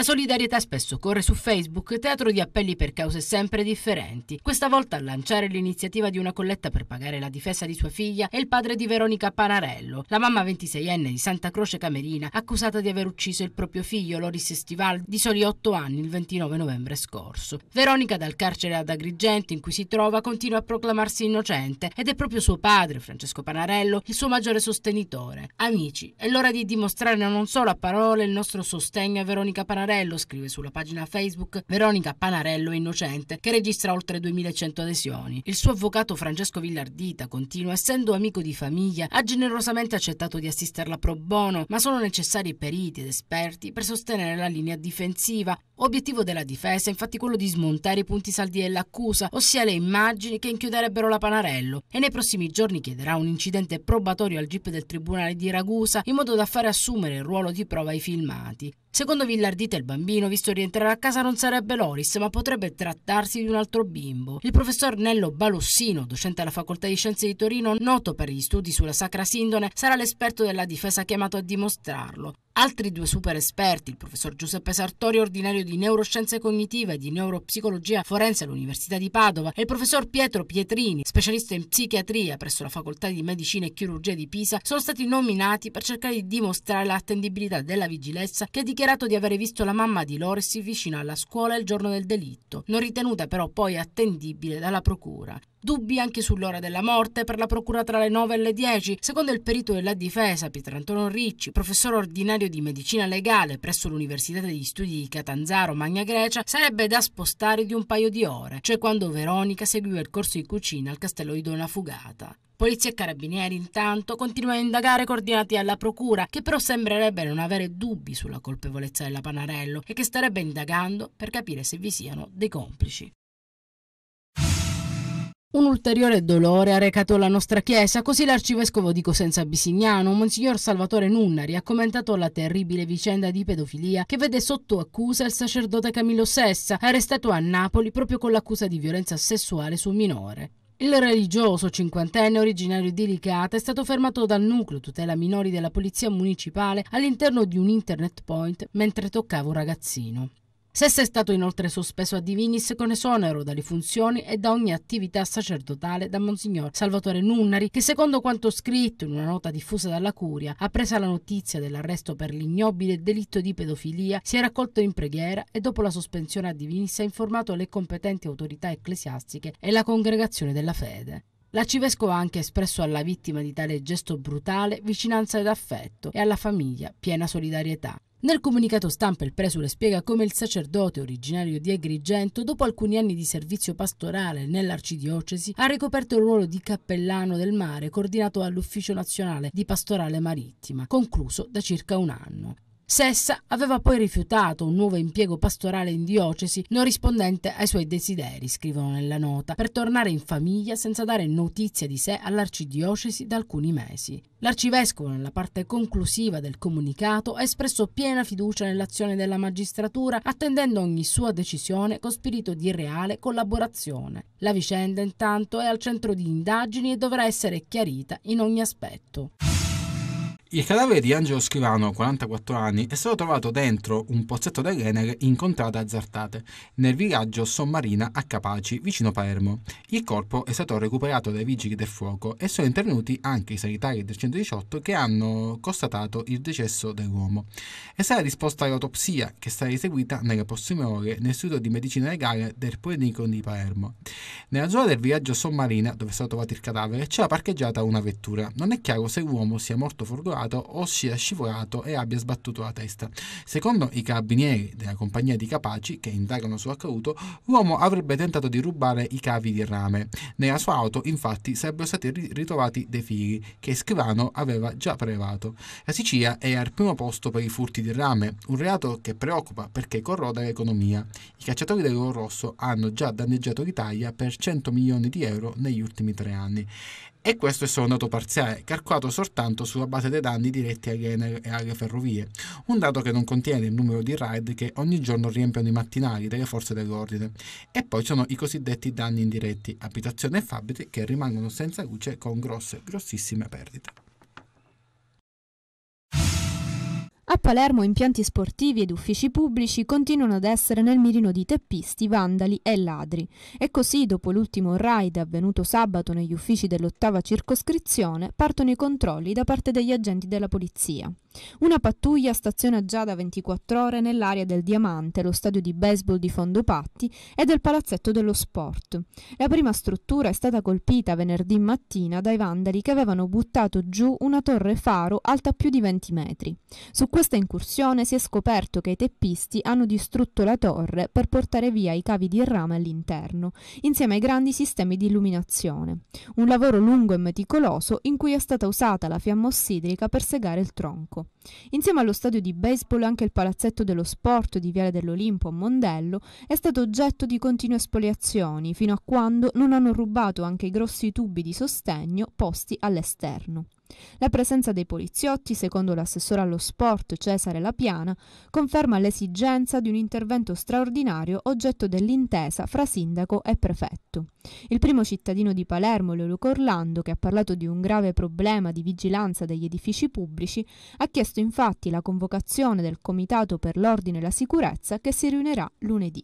La solidarietà spesso corre su Facebook, teatro di appelli per cause sempre differenti. Questa volta a lanciare l'iniziativa di una colletta per pagare la difesa di sua figlia è il padre di Veronica Panarello, la mamma 26enne di Santa Croce Camerina, accusata di aver ucciso il proprio figlio Loris Estival di soli 8 anni il 29 novembre scorso. Veronica dal carcere ad Agrigento in cui si trova continua a proclamarsi innocente ed è proprio suo padre, Francesco Panarello, il suo maggiore sostenitore. Amici, è l'ora di dimostrare non solo a parole il nostro sostegno a Veronica Panarello, Panarello, scrive sulla pagina Facebook Veronica Panarello Innocente, che registra oltre 2100 adesioni. Il suo avvocato Francesco Villardita continua, essendo amico di famiglia, ha generosamente accettato di assisterla pro bono, ma sono necessari periti ed esperti per sostenere la linea difensiva Obiettivo della difesa è infatti quello di smontare i punti saldi dell'accusa, ossia le immagini che inchiuderebbero la Panarello e nei prossimi giorni chiederà un incidente probatorio al GIP del Tribunale di Ragusa in modo da far assumere il ruolo di prova ai filmati. Secondo Villardita il bambino visto rientrare a casa non sarebbe Loris, ma potrebbe trattarsi di un altro bimbo. Il professor Nello Balossino, docente alla Facoltà di Scienze di Torino, noto per gli studi sulla Sacra Sindone, sarà l'esperto della difesa chiamato a dimostrarlo. Altri due super esperti, il professor Giuseppe Sartori, ordinario di neuroscienze cognitive e di neuropsicologia forense all'Università di Padova, e il professor Pietro Pietrini, specialista in psichiatria presso la Facoltà di Medicina e Chirurgia di Pisa, sono stati nominati per cercare di dimostrare l'attendibilità della vigilezza che ha dichiarato di avere visto la mamma di Loris vicino alla scuola il giorno del delitto, non ritenuta però poi attendibile dalla procura. Dubbi anche sull'ora della morte per la procura tra le 9 e le 10. Secondo il perito della difesa Pietro Pietrantonio Ricci, professore ordinario di medicina legale presso l'Università degli Studi di Catanzaro, Magna Grecia, sarebbe da spostare di un paio di ore, cioè quando Veronica seguiva il corso di cucina al castello di Dona Fugata. Polizia e carabinieri intanto continuano a indagare coordinati alla procura, che però sembrerebbe non avere dubbi sulla colpevolezza della Panarello e che starebbe indagando per capire se vi siano dei complici. Un ulteriore dolore ha recato la nostra chiesa, così l'arcivescovo di Cosenza Bisignano, Monsignor Salvatore Nunnari, ha commentato la terribile vicenda di pedofilia che vede sotto accusa il sacerdote Camillo Sessa, arrestato a Napoli proprio con l'accusa di violenza sessuale su un minore. Il religioso cinquantenne originario di Licata è stato fermato dal nucleo tutela minori della polizia municipale all'interno di un internet point mentre toccava un ragazzino. Sesso è stato inoltre sospeso a Divinis con esonero dalle funzioni e da ogni attività sacerdotale da Monsignor Salvatore Nunnari, che secondo quanto scritto in una nota diffusa dalla Curia, appresa la notizia dell'arresto per l'ignobile delitto di pedofilia, si è raccolto in preghiera e dopo la sospensione a Divinis ha informato le competenti autorità ecclesiastiche e la congregazione della fede. L'arcivescovo ha anche espresso alla vittima di tale gesto brutale vicinanza ed affetto e alla famiglia piena solidarietà. Nel comunicato stampa il presule spiega come il sacerdote originario di Agrigento, dopo alcuni anni di servizio pastorale nell'arcidiocesi, ha ricoperto il ruolo di cappellano del mare coordinato dall'Ufficio Nazionale di Pastorale Marittima, concluso da circa un anno. Sessa aveva poi rifiutato un nuovo impiego pastorale in diocesi non rispondente ai suoi desideri, scrivono nella nota, per tornare in famiglia senza dare notizia di sé all'arcidiocesi da alcuni mesi. L'arcivescovo, nella parte conclusiva del comunicato, ha espresso piena fiducia nell'azione della magistratura, attendendo ogni sua decisione con spirito di reale collaborazione. La vicenda, intanto, è al centro di indagini e dovrà essere chiarita in ogni aspetto. Il cadavere di Angelo Scrivano, 44 anni, è stato trovato dentro un pozzetto del Renere in contrada azzartate, nel villaggio Sommarina a Capaci, vicino Palermo. Il corpo è stato recuperato dai vigili del fuoco e sono intervenuti anche i sanitari del 118 che hanno constatato il decesso dell'uomo. E sarà risposta all'autopsia, che sarà eseguita nelle prossime ore nel studio di medicina legale del Polinico di Palermo. Nella zona del villaggio Sommarina, dove è stato trovato il cadavere, c'era parcheggiata una vettura. Non è chiaro se l'uomo sia morto forgorato anticipato o sia scivolato e abbia sbattuto la testa. Secondo i carabinieri della compagnia di Capaci, che indagano su accaduto, l'uomo avrebbe tentato di rubare i cavi di rame. Nella sua auto, infatti, sarebbero stati ritrovati dei fili che Scrivano aveva già prelevato. La Sicilia è al primo posto per i furti di rame, un reato che preoccupa perché corroda l'economia. I cacciatori dell'oro rosso hanno già danneggiato l'Italia per 100 milioni di euro negli ultimi tre anni e questo è solo un dato parziale, calcolato soltanto sulla base dei danni diretti all'Enel e alle ferrovie, un dato che non contiene il numero di raid che ogni giorno riempiono i mattinali delle forze dell'ordine. E poi ci sono i cosiddetti danni indiretti, abitazioni e fabbriche che rimangono senza luce con grosse, grossissime perdite. A Palermo impianti sportivi ed uffici pubblici continuano ad essere nel mirino di teppisti, vandali e ladri. E così, dopo l'ultimo raid avvenuto sabato negli uffici dell'ottava circoscrizione, partono i controlli da parte degli agenti della polizia. Una pattuglia staziona già da 24 ore nell'area del Diamante, lo stadio di baseball di Fondopatti e del Palazzetto dello Sport. La prima struttura è stata colpita venerdì mattina dai vandali che avevano buttato giù una torre faro alta più di 20 metri. Su questa incursione si è scoperto che i teppisti hanno distrutto la torre per portare via i cavi di rame all'interno, insieme ai grandi sistemi di illuminazione. Un lavoro lungo e meticoloso in cui è stata usata la fiamma ossidrica per segare il tronco. Parco. Insieme allo stadio di baseball anche il palazzetto dello sport di Viale dell'Olimpo a Mondello è stato oggetto di continue spoliazioni fino a quando non hanno rubato anche i grossi tubi di sostegno posti all'esterno. La presenza dei poliziotti, secondo l'assessore allo sport Cesare Lapiana, conferma l'esigenza di un intervento straordinario oggetto dell'intesa fra sindaco e prefetto. Il primo cittadino di Palermo, Leoluco Orlando, che ha parlato di un grave problema di vigilanza degli edifici pubblici, ha chiesto infatti la convocazione del Comitato per l'Ordine e la Sicurezza che si riunirà lunedì.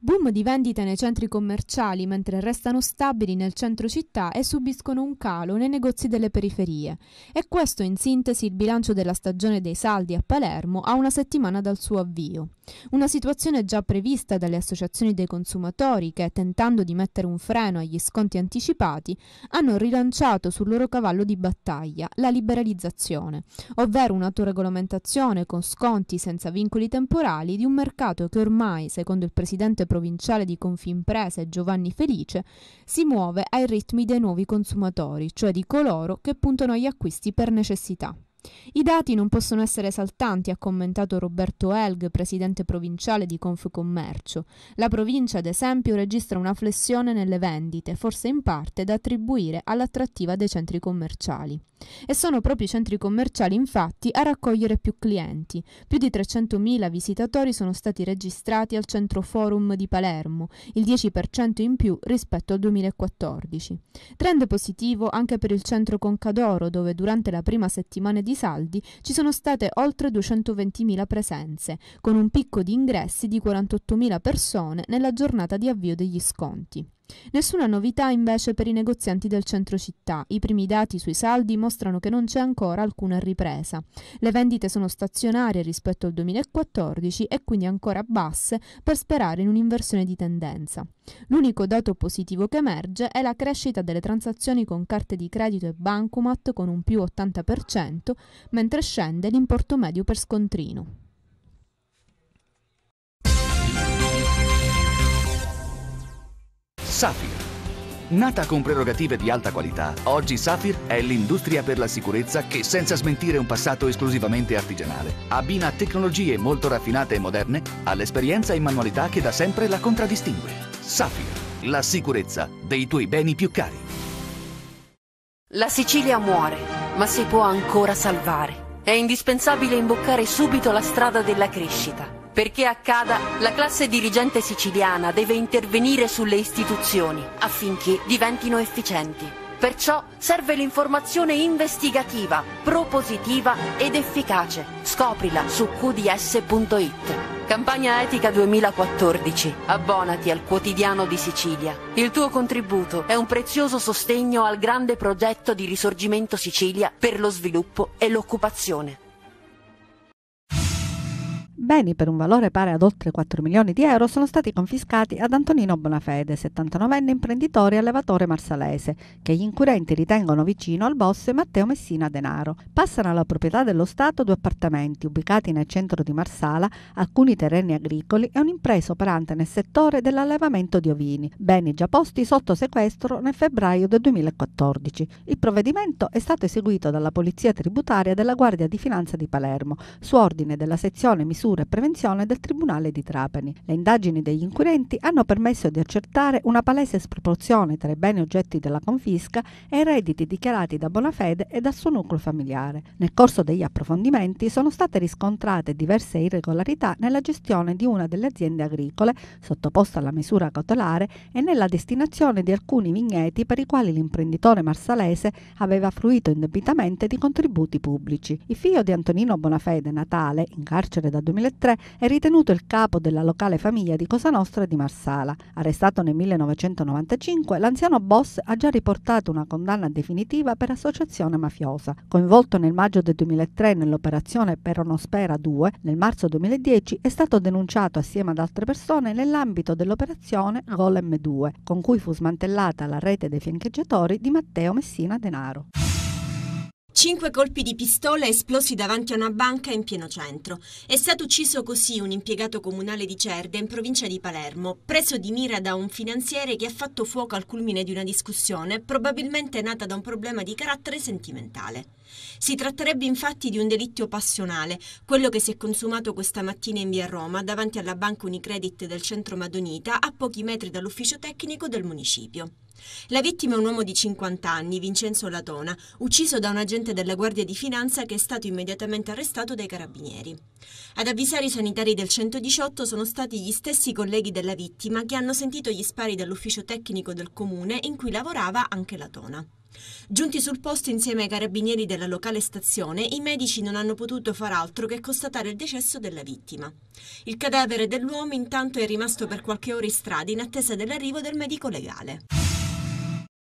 Boom di vendite nei centri commerciali mentre restano stabili nel centro città e subiscono un calo nei negozi delle periferie. E questo in sintesi il bilancio della stagione dei saldi a Palermo a una settimana dal suo avvio. Una situazione già prevista dalle associazioni dei consumatori che, tentando di mettere un freno agli sconti anticipati, hanno rilanciato sul loro cavallo di battaglia la liberalizzazione, ovvero un'autoregolamentazione con sconti senza vincoli temporali di un mercato che ormai, secondo il presidente provinciale di Confimprese Giovanni Felice, si muove ai ritmi dei nuovi consumatori, cioè di coloro che puntano agli acquisti per necessità. I dati non possono essere esaltanti, ha commentato Roberto Elg, presidente provinciale di Confcommercio. La provincia, ad esempio, registra una flessione nelle vendite, forse in parte da attribuire all'attrattiva dei centri commerciali. E sono proprio i centri commerciali, infatti, a raccogliere più clienti. Più di 300.000 visitatori sono stati registrati al Centro Forum di Palermo, il 10% in più rispetto al 2014. Trend positivo anche per il centro Concadoro, dove durante la prima settimana di saldi ci sono state oltre 220.000 presenze, con un picco di ingressi di 48.000 persone nella giornata di avvio degli sconti. Nessuna novità invece per i negozianti del centro città. I primi dati sui saldi mostrano che non c'è ancora alcuna ripresa. Le vendite sono stazionarie rispetto al 2014 e quindi ancora basse per sperare in un'inversione di tendenza. L'unico dato positivo che emerge è la crescita delle transazioni con carte di credito e bancomat con un più 80%, mentre scende l'importo medio per scontrino. Safir. Nata con prerogative di alta qualità, oggi Safir è l'industria per la sicurezza che, senza smentire un passato esclusivamente artigianale, abbina tecnologie molto raffinate e moderne all'esperienza e manualità che da sempre la contraddistingue. Safir, la sicurezza dei tuoi beni più cari. La Sicilia muore, ma si può ancora salvare. È indispensabile imboccare subito la strada della crescita perché accada, la classe dirigente siciliana deve intervenire sulle istituzioni affinché diventino efficienti. Perciò serve l'informazione investigativa, propositiva ed efficace. Scoprila su qds.it. Campagna Etica 2014. Abbonati al quotidiano di Sicilia. Il tuo contributo è un prezioso sostegno al grande progetto di risorgimento Sicilia per lo sviluppo e l'occupazione beni per un valore pari ad oltre 4 milioni di euro sono stati confiscati ad Antonino Bonafede, 79enne imprenditore e allevatore marsalese, che gli incurenti ritengono vicino al boss Matteo Messina Denaro. Passano alla proprietà dello Stato due appartamenti ubicati nel centro di Marsala, alcuni terreni agricoli e un'impresa operante nel settore dell'allevamento di ovini, beni già posti sotto sequestro nel febbraio del 2014. Il provvedimento è stato eseguito dalla Polizia Tributaria della Guardia di Finanza di Palermo, su ordine della sezione misure e Prevenzione del Tribunale di Trapani. Le indagini degli inquirenti hanno permesso di accertare una palese sproporzione tra i beni oggetti della confisca e i redditi dichiarati da Bonafede e dal suo nucleo familiare. Nel corso degli approfondimenti sono state riscontrate diverse irregolarità nella gestione di una delle aziende agricole sottoposta alla misura cautelare e nella destinazione di alcuni vigneti per i quali l'imprenditore marsalese aveva fruito indebitamente di contributi pubblici. Il figlio di Antonino Bonafede, Natale, in carcere da 2000 2003 è ritenuto il capo della locale famiglia di Cosa Nostra e di Marsala. Arrestato nel 1995, l'anziano boss ha già riportato una condanna definitiva per associazione mafiosa. Coinvolto nel maggio del 2003 nell'operazione Peronospera 2, nel marzo 2010 è stato denunciato assieme ad altre persone nell'ambito dell'operazione Golem 2, con cui fu smantellata la rete dei fiancheggiatori di Matteo Messina Denaro. Cinque colpi di pistola esplosi davanti a una banca in pieno centro. È stato ucciso così un impiegato comunale di Cerda in provincia di Palermo, preso di mira da un finanziere che ha fatto fuoco al culmine di una discussione, probabilmente nata da un problema di carattere sentimentale. Si tratterebbe infatti di un delitto passionale, quello che si è consumato questa mattina in via Roma davanti alla banca Unicredit del centro Madonita a pochi metri dall'ufficio tecnico del municipio. La vittima è un uomo di 50 anni, Vincenzo Latona, ucciso da un agente della Guardia di Finanza che è stato immediatamente arrestato dai carabinieri. Ad avvisare i sanitari del 118 sono stati gli stessi colleghi della vittima che hanno sentito gli spari dall'ufficio tecnico del comune in cui lavorava anche Latona. Giunti sul posto insieme ai carabinieri della locale stazione, i medici non hanno potuto far altro che constatare il decesso della vittima. Il cadavere dell'uomo intanto è rimasto per qualche ora in strada in attesa dell'arrivo del medico legale.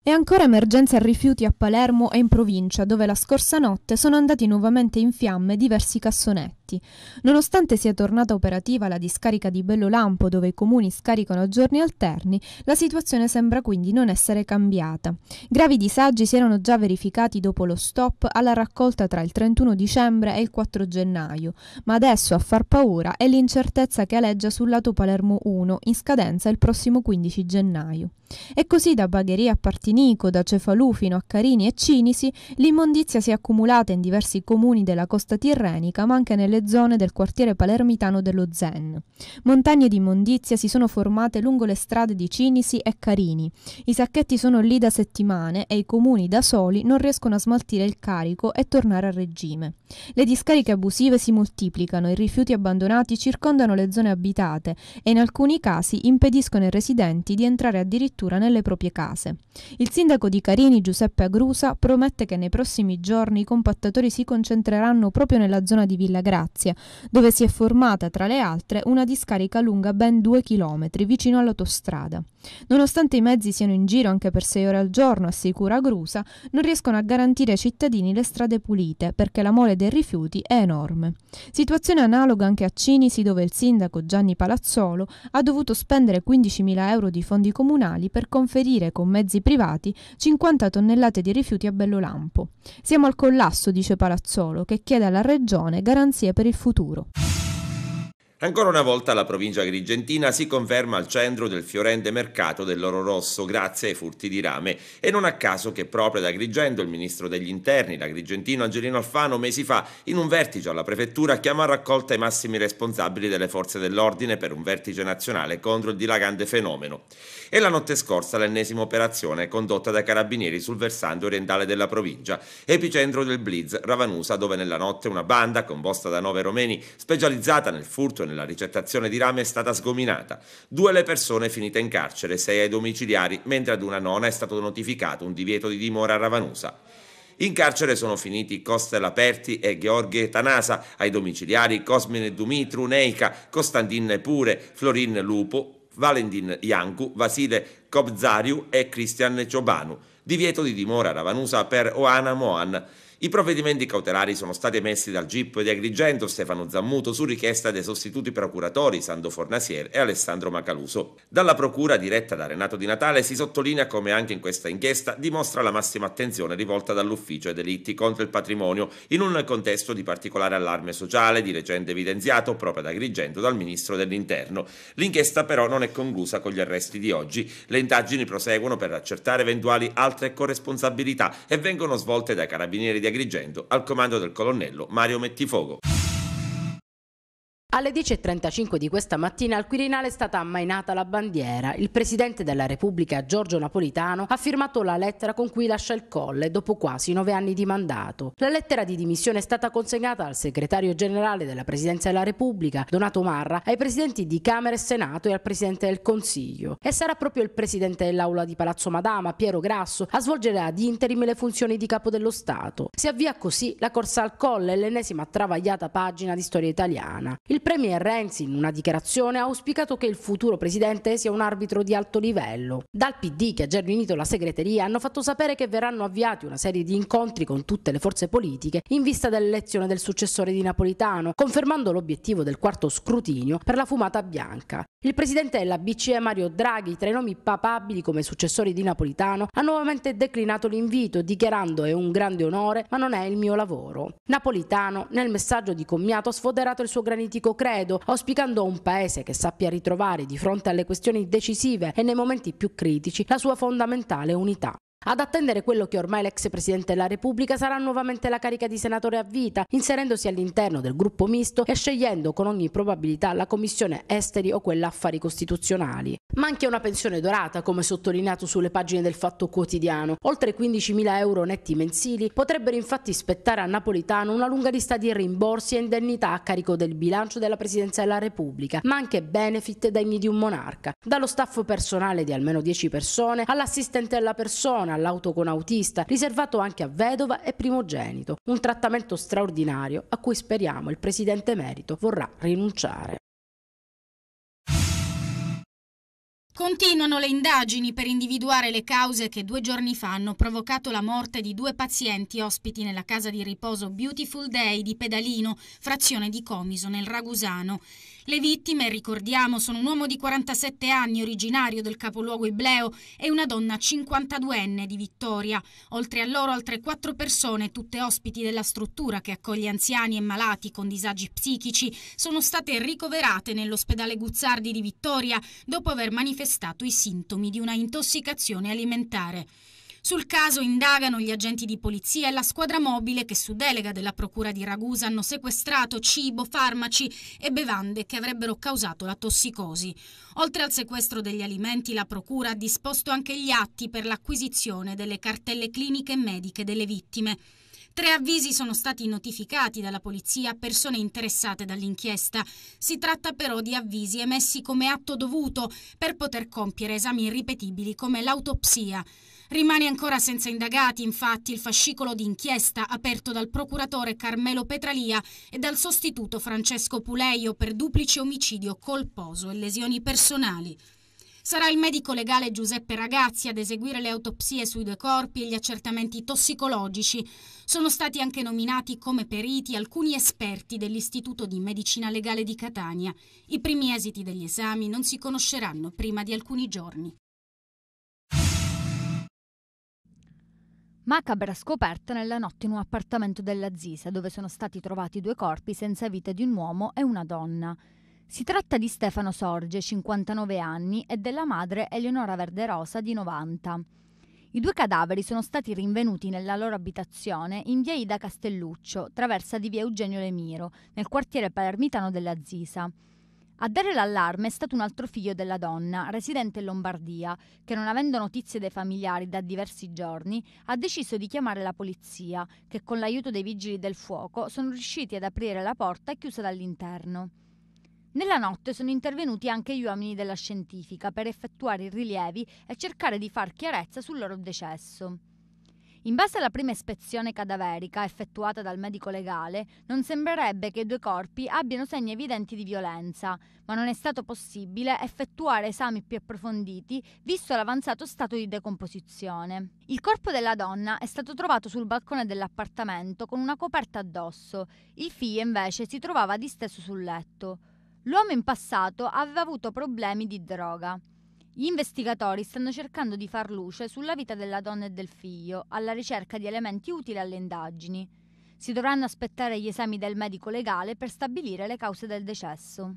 E ancora emergenza rifiuti a Palermo e in provincia, dove la scorsa notte sono andati nuovamente in fiamme diversi cassonetti contatti. Nonostante sia tornata operativa la discarica di Bellolampo dove i comuni scaricano a giorni alterni, la situazione sembra quindi non essere cambiata. Gravi disagi si erano già verificati dopo lo stop alla raccolta tra il 31 dicembre e il 4 gennaio, ma adesso a far paura è l'incertezza che aleggia sul lato Palermo 1 in scadenza il prossimo 15 gennaio. E così da Bagheria a Partinico, da Cefalù fino a Carini e Cinisi, l'immondizia si è accumulata in diversi comuni della costa tirrenica, ma anche nelle zone del quartiere palermitano dello Zen. Montagne di immondizia si sono formate lungo le strade di Cinisi e Carini. I sacchetti sono lì da settimane e i comuni da soli non riescono a smaltire il carico e tornare a regime. Le discariche abusive si moltiplicano, i rifiuti abbandonati circondano le zone abitate e in alcuni casi impediscono ai residenti di entrare addirittura nelle proprie case. Il sindaco di Carini, Giuseppe Agrusa, promette che nei prossimi giorni i compattatori si concentreranno proprio nella zona di Villa Grazia Croazia, dove si è formata, tra le altre, una discarica lunga ben due chilometri, vicino all'autostrada. Nonostante i mezzi siano in giro anche per sei ore al giorno, assicura Grusa, non riescono a garantire ai cittadini le strade pulite perché la mole dei rifiuti è enorme. Situazione analoga anche a Cinisi dove il sindaco Gianni Palazzolo ha dovuto spendere 15.000 euro di fondi comunali per conferire con mezzi privati 50 tonnellate di rifiuti a Bellolampo. Siamo al collasso, dice Palazzolo, che chiede alla regione garanzie per il futuro. Ancora una volta la provincia agrigentina si conferma al centro del fiorente mercato dell'oro rosso grazie ai furti di rame e non a caso che proprio ad Agrigento il ministro degli interni, l'agrigentino Angelino Alfano, mesi fa in un vertice alla prefettura chiama a raccolta i massimi responsabili delle forze dell'ordine per un vertice nazionale contro il dilagante fenomeno. E la notte scorsa l'ennesima operazione condotta dai carabinieri sul versante orientale della provincia, epicentro del Blitz, Ravanusa, dove nella notte una banda composta da nove romeni specializzata nel furto e Regione la ricettazione di rame è stata sgominata, due le persone finite in carcere, sei ai domiciliari, mentre ad una nona è stato notificato un divieto di dimora a Ravanusa. In carcere sono finiti Costel Aperti e Gheorghe Tanasa, ai domiciliari Cosmine Dumitru Neika, Costantin Pure, Florin Lupo, Valentin Iancu, Vasile Kobzariu e Christian Ciobanu. Divieto di dimora a Ravanusa per Oana Moan. I provvedimenti cautelari sono stati emessi dal GIP di Agrigento Stefano Zammuto su richiesta dei sostituti procuratori Sando Fornasier e Alessandro Macaluso. Dalla procura diretta da Renato Di Natale si sottolinea come anche in questa inchiesta dimostra la massima attenzione rivolta dall'ufficio ai delitti contro il patrimonio in un contesto di particolare allarme sociale di recente evidenziato proprio ad Agrigento dal ministro dell'Interno. L'inchiesta però non è conclusa con gli arresti di oggi. Le indagini proseguono per accertare eventuali altre corresponsabilità e vengono svolte dai carabinieri di Agrigento al comando del colonnello Mario Mettifogo. Alle 10.35 di questa mattina al Quirinale è stata ammainata la bandiera. Il Presidente della Repubblica Giorgio Napolitano ha firmato la lettera con cui lascia il colle dopo quasi nove anni di mandato. La lettera di dimissione è stata consegnata al Segretario Generale della Presidenza della Repubblica, Donato Marra, ai Presidenti di Camera e Senato e al Presidente del Consiglio. E sarà proprio il Presidente dell'Aula di Palazzo Madama, Piero Grasso, a svolgere ad interim le funzioni di Capo dello Stato. Si avvia così la corsa al colle, l'ennesima travagliata pagina di storia italiana. Il il premier Renzi in una dichiarazione ha auspicato che il futuro presidente sia un arbitro di alto livello. Dal PD che ha già riunito la segreteria hanno fatto sapere che verranno avviati una serie di incontri con tutte le forze politiche in vista dell'elezione del successore di Napolitano, confermando l'obiettivo del quarto scrutinio per la fumata bianca. Il presidente della BCE Mario Draghi, tra i nomi papabili come successori di Napolitano, ha nuovamente declinato l'invito dichiarando è un grande onore ma non è il mio lavoro. Napolitano nel messaggio di commiato ha sfoderato il suo granitico unico credo, auspicando un paese che sappia ritrovare di fronte alle questioni decisive e nei momenti più critici la sua fondamentale unità. Ad attendere quello che ormai l'ex Presidente della Repubblica sarà nuovamente la carica di senatore a vita, inserendosi all'interno del gruppo misto e scegliendo con ogni probabilità la commissione esteri o quella affari costituzionali. Ma anche una pensione dorata, come sottolineato sulle pagine del Fatto Quotidiano, oltre 15.000 euro netti mensili, potrebbero infatti spettare a Napolitano una lunga lista di rimborsi e indennità a carico del bilancio della Presidenza della Repubblica, ma anche benefit degni di un monarca, dallo staff personale di almeno 10 persone all'assistente della persona, italiana all'auto con autista, riservato anche a vedova e primogenito. Un trattamento straordinario a cui speriamo il presidente merito vorrà rinunciare. Continuano le indagini per individuare le cause che due giorni fa hanno provocato la morte di due pazienti ospiti nella casa di riposo Beautiful Day di Pedalino, frazione di Comiso nel Ragusano. Le vittime, ricordiamo, sono un uomo di 47 anni originario del capoluogo Ibleo e una donna 52enne di Vittoria. Oltre a loro altre quattro persone, tutte ospiti della struttura che accoglie anziani e malati con disagi psichici, sono state ricoverate nell'ospedale Guzzardi di Vittoria dopo aver manifestato i sintomi di una intossicazione alimentare. Sul caso indagano gli agenti di polizia e la squadra mobile che su delega della Procura di Ragusa hanno sequestrato cibo, farmaci e bevande che avrebbero causato la tossicosi. Oltre al sequestro degli alimenti, la Procura ha disposto anche gli atti per l'acquisizione delle cartelle cliniche e mediche delle vittime. Tre avvisi sono stati notificati dalla polizia a persone interessate dall'inchiesta. Si tratta però di avvisi emessi come atto dovuto per poter compiere esami irripetibili come l'autopsia. Rimane ancora senza indagati, infatti, il fascicolo di inchiesta aperto dal procuratore Carmelo Petralia e dal sostituto Francesco Puleio per duplice omicidio colposo e lesioni personali. Sarà il medico legale Giuseppe Ragazzi ad eseguire le autopsie sui due corpi e gli accertamenti tossicologici. Sono stati anche nominati come periti alcuni esperti dell'Istituto di Medicina Legale di Catania. I primi esiti degli esami non si conosceranno prima di alcuni giorni. Macabra scoperta nella notte in un appartamento della Zisa, dove sono stati trovati due corpi senza vita di un uomo e una donna. Si tratta di Stefano Sorge, 59 anni, e della madre Eleonora Verderosa, di 90. I due cadaveri sono stati rinvenuti nella loro abitazione in via Ida Castelluccio, traversa di via Eugenio Lemiro, nel quartiere palermitano della Zisa. A dare l'allarme è stato un altro figlio della donna, residente in Lombardia, che non avendo notizie dei familiari da diversi giorni, ha deciso di chiamare la polizia, che con l'aiuto dei vigili del fuoco sono riusciti ad aprire la porta chiusa dall'interno. Nella notte sono intervenuti anche gli uomini della scientifica per effettuare i rilievi e cercare di far chiarezza sul loro decesso. In base alla prima ispezione cadaverica effettuata dal medico legale, non sembrerebbe che i due corpi abbiano segni evidenti di violenza, ma non è stato possibile effettuare esami più approfonditi visto l'avanzato stato di decomposizione. Il corpo della donna è stato trovato sul balcone dell'appartamento con una coperta addosso, il figlio invece si trovava disteso sul letto. L'uomo in passato aveva avuto problemi di droga. Gli investigatori stanno cercando di far luce sulla vita della donna e del figlio, alla ricerca di elementi utili alle indagini. Si dovranno aspettare gli esami del medico legale per stabilire le cause del decesso.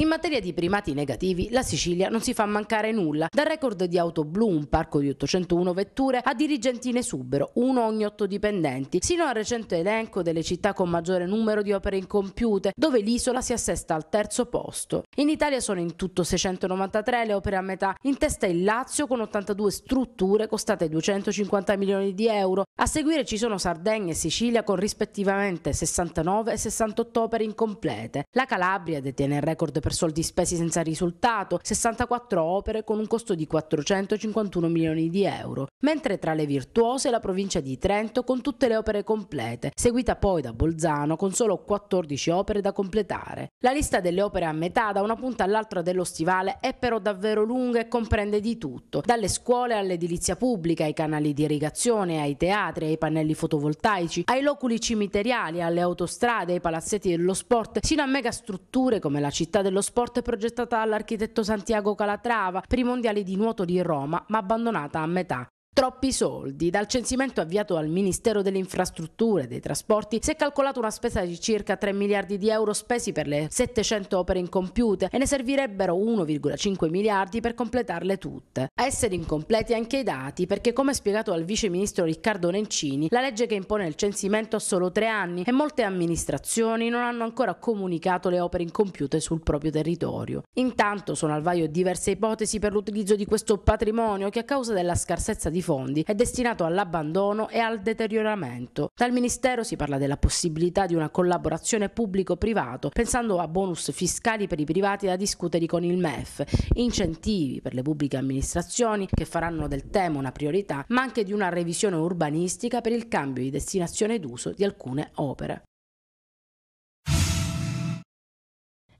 In materia di primati negativi, la Sicilia non si fa mancare nulla, dal record di auto blu, un parco di 801 vetture, a dirigenti in esubero, uno ogni otto dipendenti, sino al recente elenco delle città con maggiore numero di opere incompiute, dove l'isola si assesta al terzo posto. In Italia sono in tutto 693 le opere a metà, in testa il Lazio con 82 strutture costate 250 milioni di euro, a seguire ci sono Sardegna e Sicilia con rispettivamente 69 e 68 opere incomplete. La Calabria detiene il record per soldi spesi senza risultato, 64 opere con un costo di 451 milioni di euro, mentre tra le virtuose la provincia di Trento con tutte le opere complete, seguita poi da Bolzano con solo 14 opere da completare. La lista delle opere a metà da una punta all'altra dello stivale è però davvero lunga e comprende di tutto, dalle scuole all'edilizia pubblica, ai canali di irrigazione, ai teatri, ai pannelli fotovoltaici, ai loculi cimiteriali, alle autostrade, ai palazzetti dello sport, sino a megastrutture come la città dello dello sport progettata dall'architetto Santiago Calatrava per i mondiali di nuoto di Roma, ma abbandonata a metà. Troppi soldi. Dal censimento avviato al Ministero delle Infrastrutture e dei Trasporti si è calcolata una spesa di circa 3 miliardi di euro spesi per le 700 opere incompiute e ne servirebbero 1,5 miliardi per completarle tutte. A essere incompleti anche i dati perché come spiegato al Vice Ministro Riccardo Nencini la legge che impone il censimento ha solo tre anni e molte amministrazioni non hanno ancora comunicato le opere incompiute sul proprio territorio. Intanto sono al vaio diverse ipotesi per l'utilizzo di questo patrimonio che a causa della scarsezza di fondi è destinato all'abbandono e al deterioramento. Dal Ministero si parla della possibilità di una collaborazione pubblico-privato, pensando a bonus fiscali per i privati da discutere con il MEF, incentivi per le pubbliche amministrazioni che faranno del tema una priorità, ma anche di una revisione urbanistica per il cambio di destinazione d'uso di alcune opere.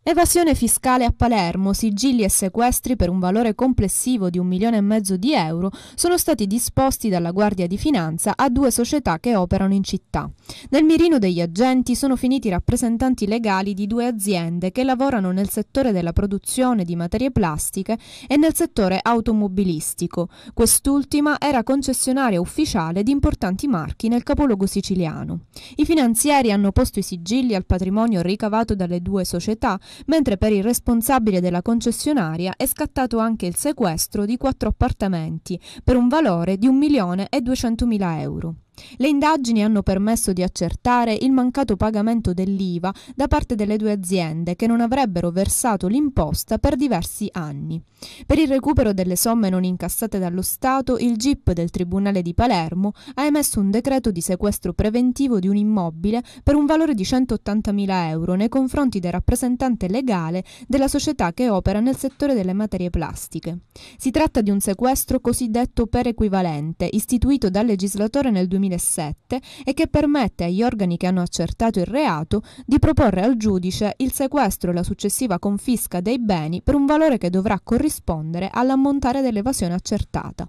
Evasione fiscale a Palermo, sigilli e sequestri per un valore complessivo di un milione e mezzo di euro sono stati disposti dalla Guardia di Finanza a due società che operano in città. Nel mirino degli agenti sono finiti i rappresentanti legali di due aziende che lavorano nel settore della produzione di materie plastiche e nel settore automobilistico. Quest'ultima era concessionaria ufficiale di importanti marchi nel capoluogo siciliano. I finanzieri hanno posto i sigilli al patrimonio ricavato dalle due società mentre per il responsabile della concessionaria è scattato anche il sequestro di quattro appartamenti per un valore di 1.200.000 euro. Le indagini hanno permesso di accertare il mancato pagamento dell'IVA da parte delle due aziende che non avrebbero versato l'imposta per diversi anni. Per il recupero delle somme non incassate dallo Stato, il GIP del Tribunale di Palermo ha emesso un decreto di sequestro preventivo di un immobile per un valore di 180.000 euro nei confronti del rappresentante legale della società che opera nel settore delle materie plastiche. Si tratta di un sequestro cosiddetto per equivalente, istituito dal legislatore nel 2000 2007 e che permette agli organi che hanno accertato il reato di proporre al giudice il sequestro e la successiva confisca dei beni per un valore che dovrà corrispondere all'ammontare dell'evasione accertata.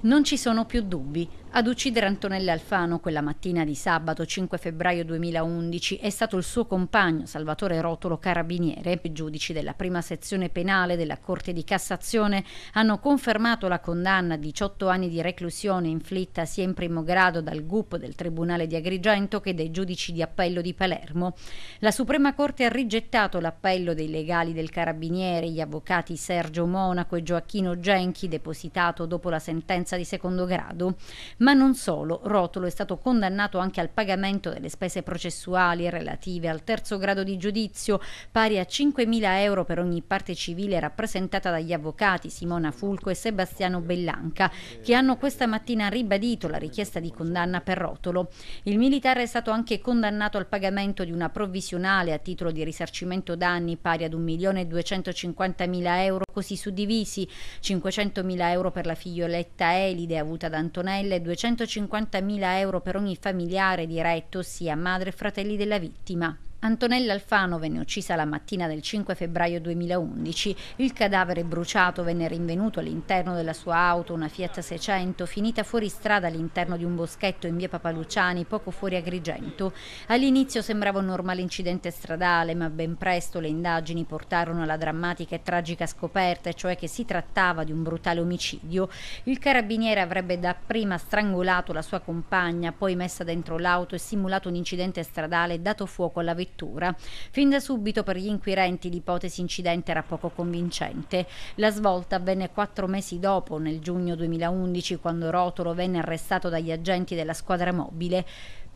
Non ci sono più dubbi, ad uccidere Antonella Alfano quella mattina di sabato 5 febbraio 2011 è stato il suo compagno Salvatore Rotolo Carabiniere. I giudici della prima sezione penale della Corte di Cassazione hanno confermato la condanna a 18 anni di reclusione inflitta sia in primo grado dal GUP del Tribunale di Agrigento che dai giudici di appello di Palermo. La Suprema Corte ha rigettato l'appello dei legali del Carabiniere, gli avvocati Sergio Monaco e Gioacchino Genchi, depositato dopo la sentenza di secondo grado. Ma non solo, Rotolo è stato condannato anche al pagamento delle spese processuali relative al terzo grado di giudizio, pari a 5.000 euro per ogni parte civile rappresentata dagli avvocati Simona Fulco e Sebastiano Bellanca, che hanno questa mattina ribadito la richiesta di condanna per Rotolo. Il militare è stato anche condannato al pagamento di una provvisionale a titolo di risarcimento danni pari ad 1.250.000 euro così suddivisi 500.000 euro per la figlioletta Elide avuta da Antonella e 250.000 euro per ogni familiare diretto, ossia madre e fratelli della vittima. Antonella Alfano venne uccisa la mattina del 5 febbraio 2011. Il cadavere bruciato venne rinvenuto all'interno della sua auto, una Fiat 600, finita fuori strada all'interno di un boschetto in via Papaluciani, poco fuori Agrigento. All'inizio sembrava un normale incidente stradale, ma ben presto le indagini portarono alla drammatica e tragica scoperta, cioè che si trattava di un brutale omicidio. Il carabiniere avrebbe dapprima strangolato la sua compagna, poi messa dentro l'auto e simulato un incidente stradale e dato fuoco alla vettura vettura. Fin da subito per gli inquirenti l'ipotesi incidente era poco convincente. La svolta avvenne quattro mesi dopo, nel giugno 2011, quando Rotolo venne arrestato dagli agenti della squadra mobile.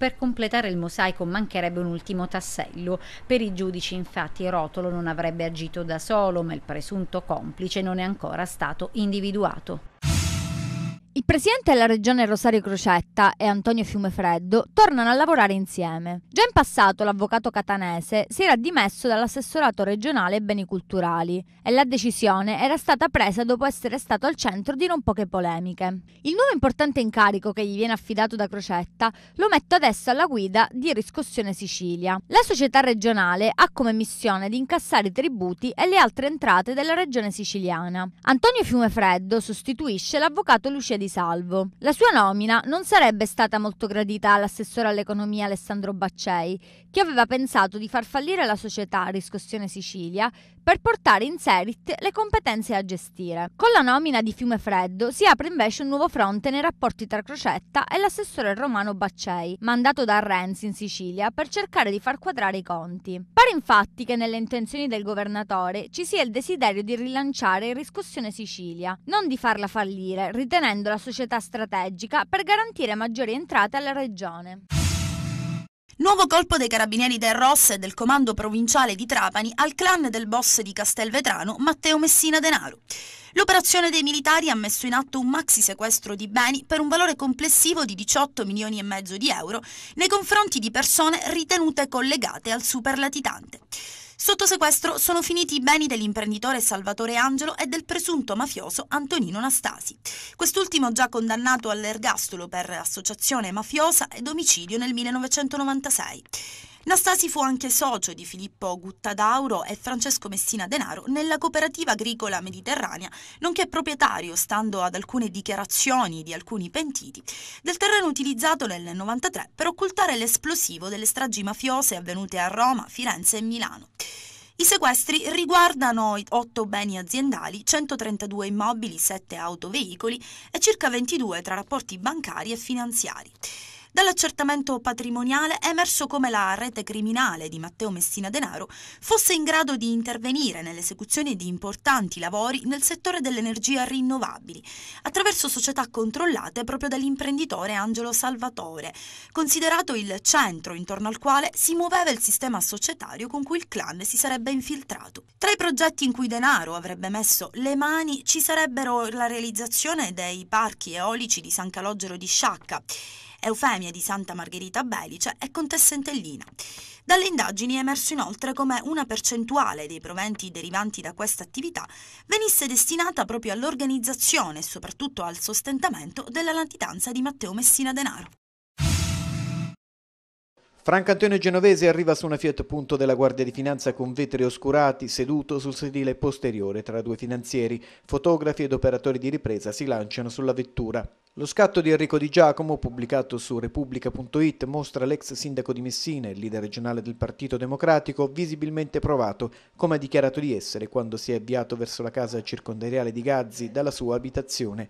Per completare il mosaico mancherebbe un ultimo tassello. Per i giudici, infatti, Rotolo non avrebbe agito da solo, ma il presunto complice non è ancora stato individuato. Il presidente della regione Rosario Crocetta e Antonio Fiumefreddo tornano a lavorare insieme. Già in passato l'avvocato catanese si era dimesso dall'assessorato regionale beni culturali e la decisione era stata presa dopo essere stato al centro di non poche polemiche. Il nuovo importante incarico che gli viene affidato da Crocetta lo mette adesso alla guida di Riscossione Sicilia. La società regionale ha come missione di incassare i tributi e le altre entrate della regione siciliana. Antonio Fiumefreddo sostituisce l'avvocato Lucia di Salvo. La sua nomina non sarebbe stata molto gradita all'assessore all'economia Alessandro Baccei, che aveva pensato di far fallire la società Riscossione Sicilia per portare in Serit le competenze a gestire. Con la nomina di Fiume Freddo si apre invece un nuovo fronte nei rapporti tra Crocetta e l'assessore romano Baccei, mandato da Renzi in Sicilia per cercare di far quadrare i conti. Pare infatti che nelle intenzioni del governatore ci sia il desiderio di rilanciare Riscossione Sicilia, non di farla fallire, ritenendola della società strategica per garantire maggiori entrate alla regione. Nuovo colpo dei carabinieri del Ross e del comando provinciale di Trapani al clan del boss di Castelvetrano Matteo Messina Denaro. L'operazione dei militari ha messo in atto un maxi sequestro di beni per un valore complessivo di 18 milioni e mezzo di euro nei confronti di persone ritenute collegate al superlatitante. Sotto sequestro sono finiti i beni dell'imprenditore Salvatore Angelo e del presunto mafioso Antonino Nastasi. Quest'ultimo già condannato all'ergastolo per associazione mafiosa ed omicidio nel 1996. Nastasi fu anche socio di Filippo Guttadauro e Francesco Messina Denaro nella cooperativa agricola mediterranea, nonché proprietario, stando ad alcune dichiarazioni di alcuni pentiti, del terreno utilizzato nel 1993 per occultare l'esplosivo delle stragi mafiose avvenute a Roma, Firenze e Milano. I sequestri riguardano 8 beni aziendali, 132 immobili, 7 autoveicoli e circa 22 tra rapporti bancari e finanziari. Dall'accertamento patrimoniale è emerso come la rete criminale di Matteo Messina Denaro fosse in grado di intervenire nell'esecuzione di importanti lavori nel settore delle energie rinnovabili, attraverso società controllate proprio dall'imprenditore Angelo Salvatore, considerato il centro intorno al quale si muoveva il sistema societario con cui il clan si sarebbe infiltrato. Tra i progetti in cui Denaro avrebbe messo le mani ci sarebbero la realizzazione dei parchi eolici di San Calogero di Sciacca, Eufemia di Santa Margherita Belice e Contessa Entellina. Dalle indagini è emerso inoltre come una percentuale dei proventi derivanti da questa attività venisse destinata proprio all'organizzazione e soprattutto al sostentamento della latitanza di Matteo Messina Denaro. Franco Antonio Genovese arriva su una Fiat Punto della Guardia di Finanza con vetri oscurati, seduto sul sedile posteriore tra due finanzieri. Fotografi ed operatori di ripresa si lanciano sulla vettura. Lo scatto di Enrico Di Giacomo, pubblicato su Repubblica.it, mostra l'ex sindaco di Messina, il leader regionale del Partito Democratico, visibilmente provato, come ha dichiarato di essere quando si è avviato verso la casa circondariale di Gazzi dalla sua abitazione.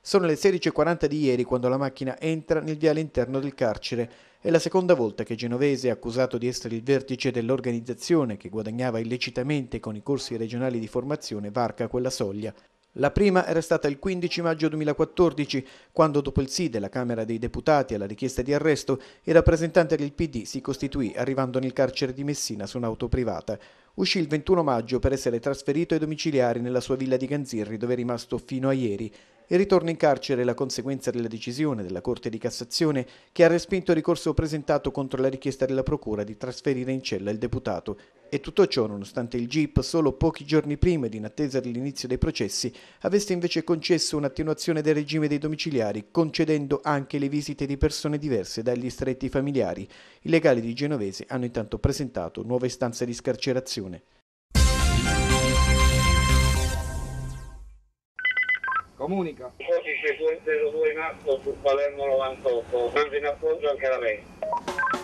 Sono le 16.40 di ieri quando la macchina entra nel viale interno del carcere. È la seconda volta che Genovese, accusato di essere il vertice dell'organizzazione che guadagnava illecitamente con i corsi regionali di formazione, varca quella soglia. La prima era stata il 15 maggio 2014, quando dopo il sì della Camera dei Deputati alla richiesta di arresto, il rappresentante del PD si costituì arrivando nel carcere di Messina su un'auto privata. Uscì il 21 maggio per essere trasferito ai domiciliari nella sua villa di Ganzirri, dove è rimasto fino a ieri. Il ritorno in carcere è la conseguenza della decisione della Corte di Cassazione che ha respinto il ricorso presentato contro la richiesta della Procura di trasferire in cella il deputato. E tutto ciò nonostante il GIP solo pochi giorni prima ed in attesa dell'inizio dei processi avesse invece concesso un'attenuazione del regime dei domiciliari concedendo anche le visite di persone diverse dagli stretti familiari. I legali di Genovese hanno intanto presentato nuove istanze di scarcerazione. Comunica. Oggi c'è il 02 in atto su Palermo 98, prende in appoggio anche la Vespa.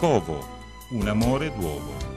Covo, un amore d'uovo.